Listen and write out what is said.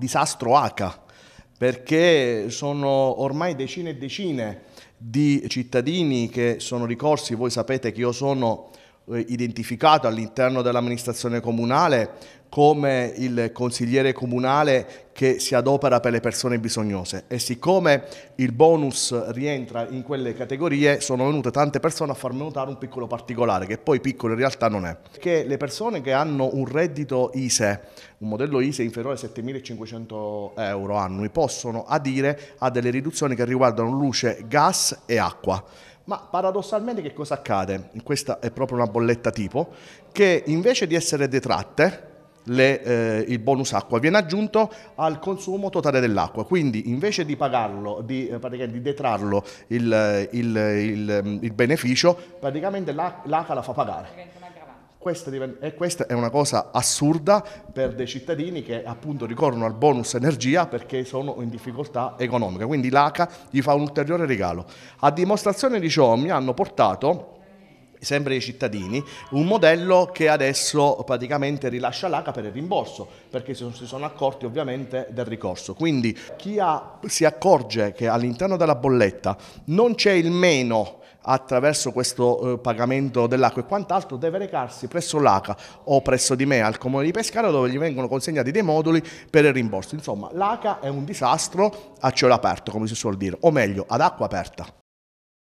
disastro H, perché sono ormai decine e decine di cittadini che sono ricorsi, voi sapete che io sono eh, identificato all'interno dell'amministrazione comunale come il consigliere comunale che si adopera per le persone bisognose e siccome il bonus rientra in quelle categorie sono venute tante persone a farmi notare un piccolo particolare che poi piccolo in realtà non è che le persone che hanno un reddito ISE un modello ISE inferiore a 7.500 euro annui possono adire a delle riduzioni che riguardano luce, gas e acqua ma paradossalmente che cosa accade? Questa è proprio una bolletta tipo, che invece di essere detratte, le, eh, il bonus acqua viene aggiunto al consumo totale dell'acqua, quindi invece di pagarlo, di, eh, di detrarlo il, eh, il, eh, il, mm, il, beneficio, praticamente l'ACA la fa pagare. Questa, e questa è una cosa assurda per dei cittadini che appunto ricorrono al bonus energia perché sono in difficoltà economica, quindi l'ACA gli fa un ulteriore regalo. A dimostrazione di ciò mi hanno portato sempre ai cittadini, un modello che adesso praticamente rilascia l'ACA per il rimborso, perché si sono accorti ovviamente del ricorso. Quindi chi ha, si accorge che all'interno della bolletta non c'è il meno attraverso questo eh, pagamento dell'acqua e quant'altro deve recarsi presso l'ACA o presso di me al comune di Pescara dove gli vengono consegnati dei moduli per il rimborso. Insomma, l'ACA è un disastro a cielo aperto, come si suol dire, o meglio, ad acqua aperta.